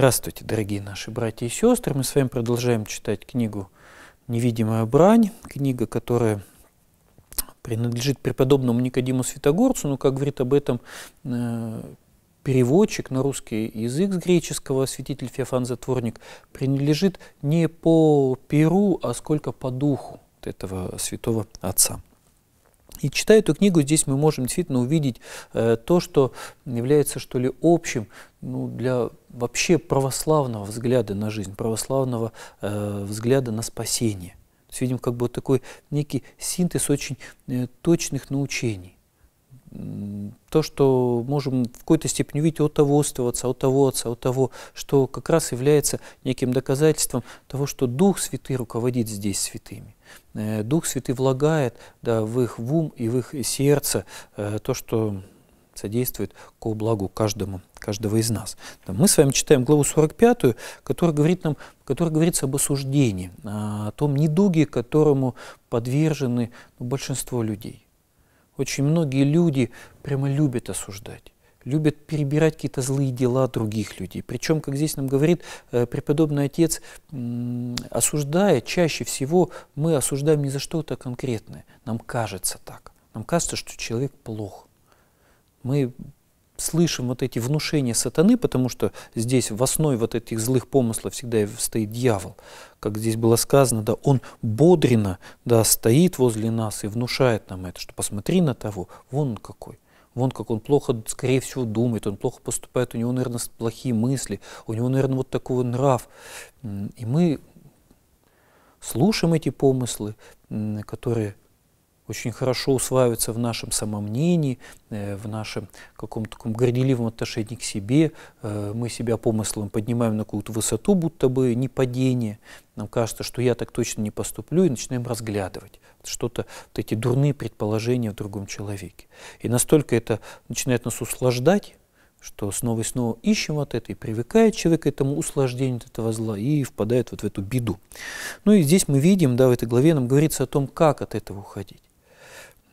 Здравствуйте, дорогие наши братья и сестры. Мы с вами продолжаем читать книгу «Невидимая брань», книга, которая принадлежит преподобному Никодиму Святогорцу, но, ну, как говорит об этом э, переводчик на русский язык с греческого, святитель Феофан Затворник, принадлежит не по перу, а сколько по духу этого святого отца. И читая эту книгу, здесь мы можем действительно увидеть э, то, что является, что ли, общим ну, для вообще православного взгляда на жизнь, православного э, взгляда на спасение. То есть видим как бы вот такой некий синтез очень э, точных научений то, что можем в какой-то степени видеть от того отовствоваться, от того отца, от того, что как раз является неким доказательством того, что Дух Святый руководит здесь святыми. Э, Дух Святый влагает да, в их в ум и в их сердце э, то, что содействует ко благу каждому, каждого из нас. Мы с вами читаем главу 45, которая говорит нам, которая говорится об осуждении, а, о том недуге, которому подвержены ну, большинство людей. Очень многие люди прямо любят осуждать любят перебирать какие-то злые дела других людей. Причем, как здесь нам говорит э, преподобный отец, осуждая, чаще всего мы осуждаем не за что-то конкретное. Нам кажется так. Нам кажется, что человек плох. Мы слышим вот эти внушения сатаны, потому что здесь в основе вот этих злых помыслов всегда стоит дьявол. Как здесь было сказано, да, он бодренно да, стоит возле нас и внушает нам это, что посмотри на того, вон он какой. Вон как он плохо, скорее всего, думает, он плохо поступает, у него, наверное, плохие мысли, у него, наверное, вот такой нрав. И мы слушаем эти помыслы, которые очень хорошо усваивается в нашем самомнении, э, в нашем каком-то таком горделивом отношении к себе. Э, мы себя помыслом поднимаем на какую-то высоту, будто бы не падение. Нам кажется, что я так точно не поступлю, и начинаем разглядывать что-то, вот эти дурные предположения в другом человеке. И настолько это начинает нас услаждать, что снова и снова ищем вот это, и привыкает человек к этому усложнению от этого зла, и впадает вот в эту беду. Ну и здесь мы видим, да, в этой главе нам говорится о том, как от этого уходить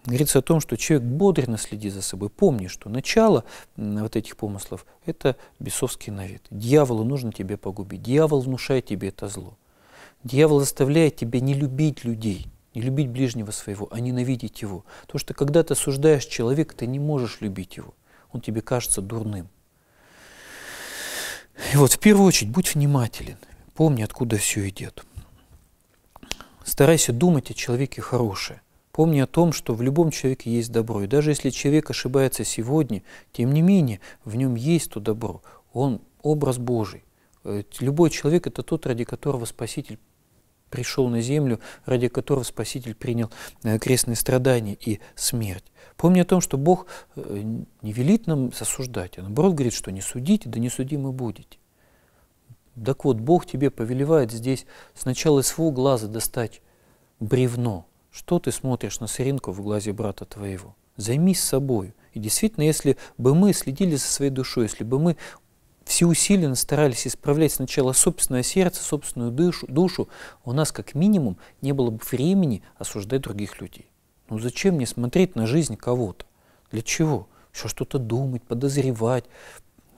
говорится о том, что человек бодренно следи за собой. Помни, что начало вот этих помыслов – это бесовский навет. Дьяволу нужно тебе погубить. Дьявол внушает тебе это зло. Дьявол заставляет тебя не любить людей, не любить ближнего своего, а ненавидеть его. Потому что когда ты осуждаешь человека, ты не можешь любить его. Он тебе кажется дурным. И вот в первую очередь будь внимателен, помни, откуда все идет. Старайся думать о человеке хорошее. Помни о том, что в любом человеке есть добро. И даже если человек ошибается сегодня, тем не менее, в нем есть то добро. Он образ Божий. Э, любой человек – это тот, ради которого Спаситель пришел на землю, ради которого Спаситель принял э, крестные страдания и смерть. Помни о том, что Бог э, не велит нам осуждать, а наоборот говорит, что не судите, да не судимы будете. Так вот, Бог тебе повелевает здесь сначала из своего глаза достать бревно, что ты смотришь на сыринку в глазе брата твоего? Займись собой. И действительно, если бы мы следили за своей душой, если бы мы всеусиленно старались исправлять сначала собственное сердце, собственную душу, душу, у нас как минимум не было бы времени осуждать других людей. Ну зачем мне смотреть на жизнь кого-то? Для чего? Еще что-то думать, подозревать,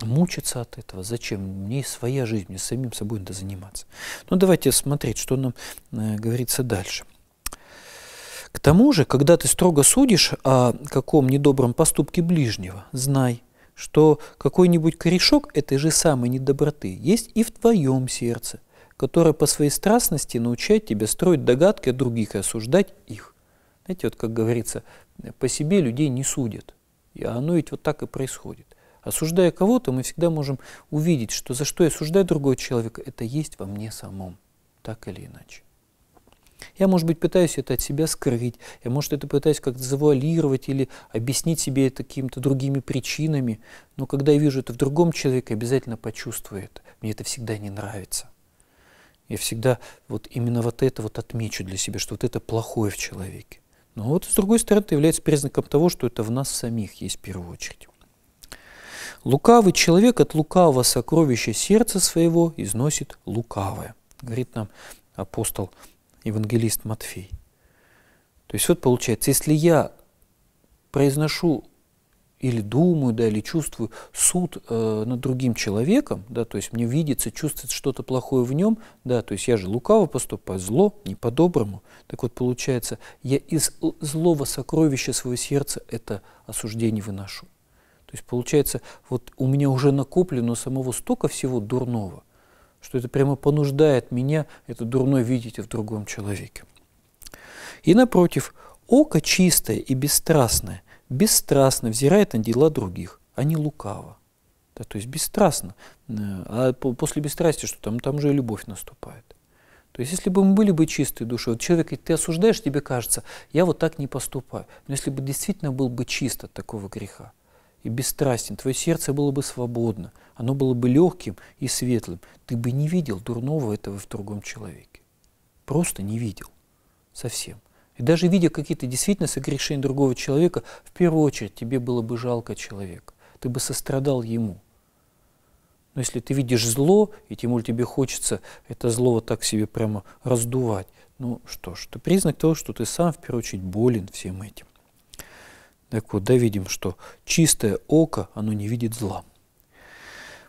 мучиться от этого. Зачем? Мне своя жизнь, мне самим собой надо заниматься. Ну давайте смотреть, что нам э, говорится дальше. К тому же, когда ты строго судишь о каком недобром поступке ближнего, знай, что какой-нибудь корешок этой же самой недоброты есть и в твоем сердце, которое по своей страстности научает тебя строить догадки о других и осуждать их. Знаете, вот как говорится, по себе людей не судят. И оно ведь вот так и происходит. Осуждая кого-то, мы всегда можем увидеть, что за что я осуждаю другого человека, это есть во мне самом, так или иначе. Я, может быть, пытаюсь это от себя скрыть, я, может, это пытаюсь как-то завуалировать или объяснить себе это какими-то другими причинами, но когда я вижу это в другом человеке, обязательно почувствую это. Мне это всегда не нравится. Я всегда вот именно вот это вот отмечу для себя, что вот это плохое в человеке. Но вот, с другой стороны, это является признаком того, что это в нас самих есть в первую очередь. Лукавый человек от лукавого сокровища сердца своего износит лукавое, говорит нам апостол евангелист Матфей. То есть вот получается, если я произношу или думаю, да, или чувствую суд э, над другим человеком, да, то есть мне видится, чувствуется что-то плохое в нем, да, то есть я же лукаво поступаю, зло, не по-доброму. Так вот, получается, я из злого сокровища своего сердца это осуждение выношу. То есть, получается, вот у меня уже накоплено самого столько всего дурного, что это прямо понуждает меня, это дурно видеть в другом человеке. И напротив, око чистое и бесстрастное, бесстрастно взирает на дела других, а не лукаво. Да, то есть бесстрастно. Э, а после бесстрастия что там? Там же и любовь наступает. То есть если бы мы были бы чистой душой, вот человек, ты осуждаешь, тебе кажется, я вот так не поступаю. Но если бы действительно был бы чист от такого греха, и бесстрастен, твое сердце было бы свободно, оно было бы легким и светлым. Ты бы не видел дурного этого в другом человеке. Просто не видел. Совсем. И даже видя какие-то действительно согрешения другого человека, в первую очередь тебе было бы жалко человека. Ты бы сострадал ему. Но если ты видишь зло, и тем более тебе хочется это зло вот так себе прямо раздувать, ну что ж, это признак того, что ты сам в первую очередь болен всем этим. Так вот, да, видим, что чистое око, оно не видит зла.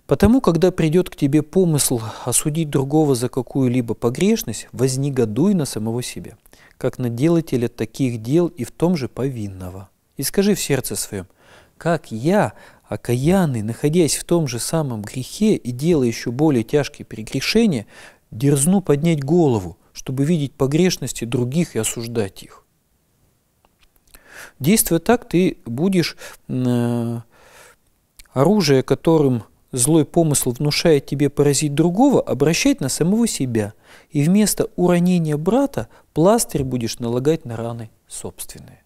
Потому, когда придет к тебе помысл осудить другого за какую-либо погрешность, вознегодуй на самого себя, как на делателя таких дел и в том же повинного. И скажи в сердце своем, как я, окаянный, находясь в том же самом грехе и делая еще более тяжкие прегрешения, дерзну поднять голову, чтобы видеть погрешности других и осуждать их. Действуя так, ты будешь э, оружие, которым злой помысл внушает тебе поразить другого, обращать на самого себя. И вместо уронения брата пластырь будешь налагать на раны собственные.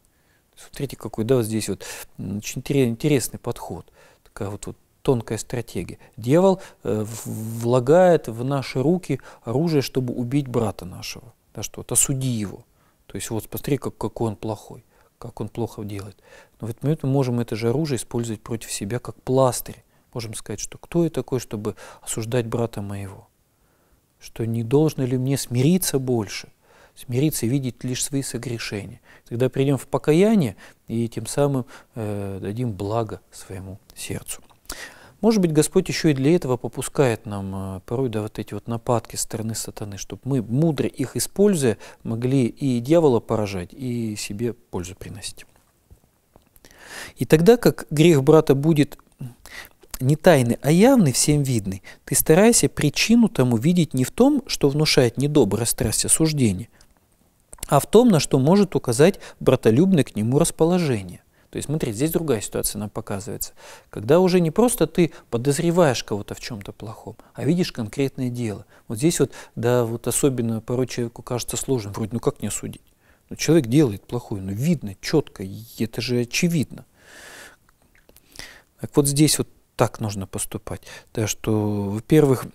Смотрите, какой, да, вот здесь вот очень интересный подход. Такая вот, вот тонкая стратегия. Дьявол э, влагает в наши руки оружие, чтобы убить брата нашего. Да что, вот осуди его. То есть вот посмотри, как, какой он плохой как он плохо делает. Но в этот момент мы можем это же оружие использовать против себя как пластырь. Можем сказать, что кто я такой, чтобы осуждать брата моего? Что не должно ли мне смириться больше? Смириться и видеть лишь свои согрешения. Тогда придем в покаяние и тем самым э, дадим благо своему сердцу. Может быть, Господь еще и для этого попускает нам э, порой да, вот эти вот нападки стороны сатаны, чтобы мы, мудро их используя, могли и дьявола поражать, и себе пользу приносить. И тогда, как грех брата будет не тайный, а явный, всем видный, ты старайся причину тому видеть не в том, что внушает недоброе страсть осуждения, а в том, на что может указать братолюбное к нему расположение. То есть, смотри, здесь другая ситуация нам показывается. Когда уже не просто ты подозреваешь кого-то в чем-то плохом, а видишь конкретное дело. Вот здесь вот, да, вот особенно порой человеку кажется сложным, вроде, ну как не судить? Ну, человек делает плохое, но ну, видно, четко, это же очевидно. Так вот здесь вот так нужно поступать. Да, что, во-первых,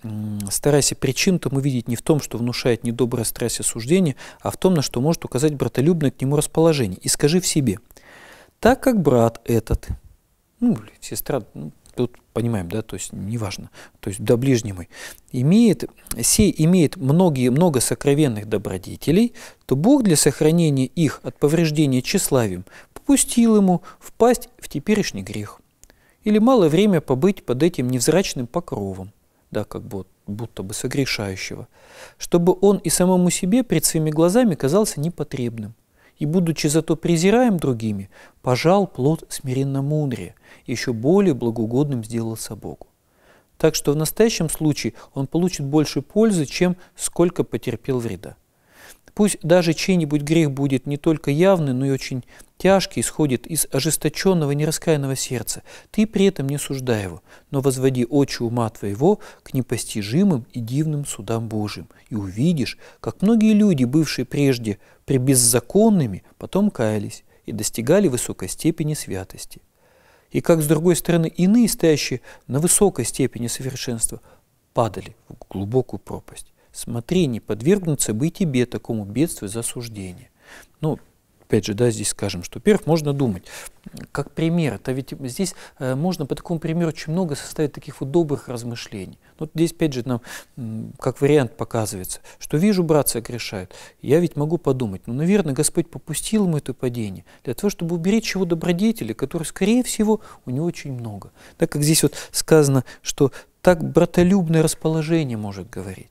старайся причин-то мы видеть не в том, что внушает недобрая страсть осуждения, а в том, на что может указать братолюбное к нему расположение. И скажи в себе – так как брат этот, ну, сестра, ну, тут понимаем, да, то есть неважно, то есть до да, ближний мой, имеет, сей имеет многие, много сокровенных добродетелей, то Бог для сохранения их от повреждения тщеславием попустил ему впасть в теперешний грех или малое время побыть под этим невзрачным покровом, да, как бы будто бы согрешающего, чтобы он и самому себе пред своими глазами казался непотребным, и, будучи зато презираем другими, пожал плод смиренно мудрее, еще более благоугодным сделался Богу. Так что в настоящем случае он получит больше пользы, чем сколько потерпел вреда. Пусть даже чей-нибудь грех будет не только явный, но и очень тяжкий, исходит из ожесточенного, нераскаянного сердца. Ты при этом не суждай его, но возводи очи ума твоего к непостижимым и дивным судам Божьим, и увидишь, как многие люди, бывшие прежде пребеззаконными, потом каялись и достигали высокой степени святости. И как, с другой стороны, иные, стоящие на высокой степени совершенства, падали в глубокую пропасть смотри, не подвергнуться бы и тебе такому бедствию за осуждение. Ну, опять же, да, здесь скажем, что, во-первых, можно думать, как пример, то ведь здесь э, можно по такому примеру очень много составить таких вот добрых размышлений. Ну, вот здесь, опять же, нам как вариант показывается, что вижу, брат согрешает, я ведь могу подумать, ну, наверное, Господь попустил ему это падение для того, чтобы уберечь его добродетели, которые, скорее всего, у него очень много. Так как здесь вот сказано, что так братолюбное расположение может говорить.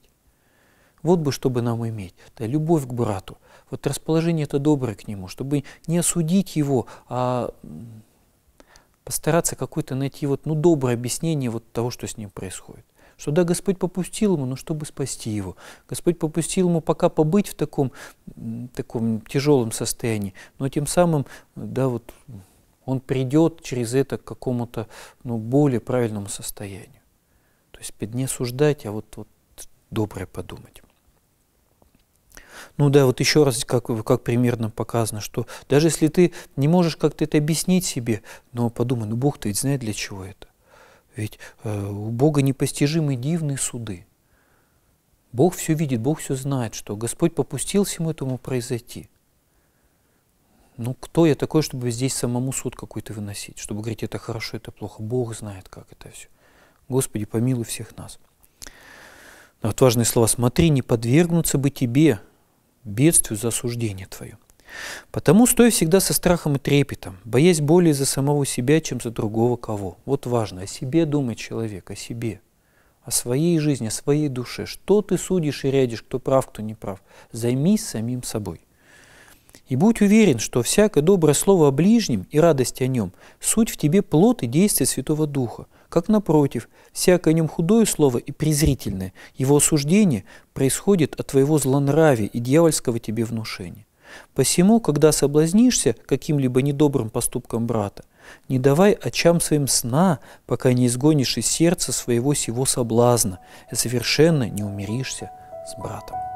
Вот бы, чтобы нам иметь, да, любовь к брату, вот расположение это доброе к нему, чтобы не осудить его, а постараться какое-то найти вот, ну, доброе объяснение вот того, что с ним происходит. Что да, Господь попустил ему, но чтобы спасти его. Господь попустил ему пока побыть в таком, таком тяжелом состоянии, но тем самым, да, вот он придет через это к какому-то ну, более правильному состоянию. То есть не суждать, а вот, вот доброе подумать. Ну да, вот еще раз, как, как примерно показано, что даже если ты не можешь как-то это объяснить себе, но подумай, ну Бог-то ведь знает для чего это. Ведь э, у Бога непостижимы дивные суды. Бог все видит, Бог все знает, что Господь попустил всему этому произойти. Ну, кто я такой, чтобы здесь самому суд какой-то выносить, чтобы говорить, это хорошо, это плохо. Бог знает, как это все. Господи, помилуй всех нас. Но отважные слова «Смотри, не подвергнуться бы тебе, бедствию за осуждение Твое. Потому стой всегда со страхом и трепетом, боясь более за самого себя, чем за другого кого. Вот важно, о себе думает человек, о себе, о своей жизни, о своей душе. Что ты судишь и рядишь, кто прав, кто не прав. Займись самим собой. И будь уверен, что всякое доброе слово о ближнем и радость о нем – суть в тебе плод и действие Святого Духа – как напротив, всякое нем худое слово и презрительное, его осуждение происходит от твоего злонравия и дьявольского тебе внушения. Посему, когда соблазнишься каким-либо недобрым поступком брата, не давай очам своим сна, пока не изгонишь из сердца своего сего соблазна, и совершенно не умиришься с братом.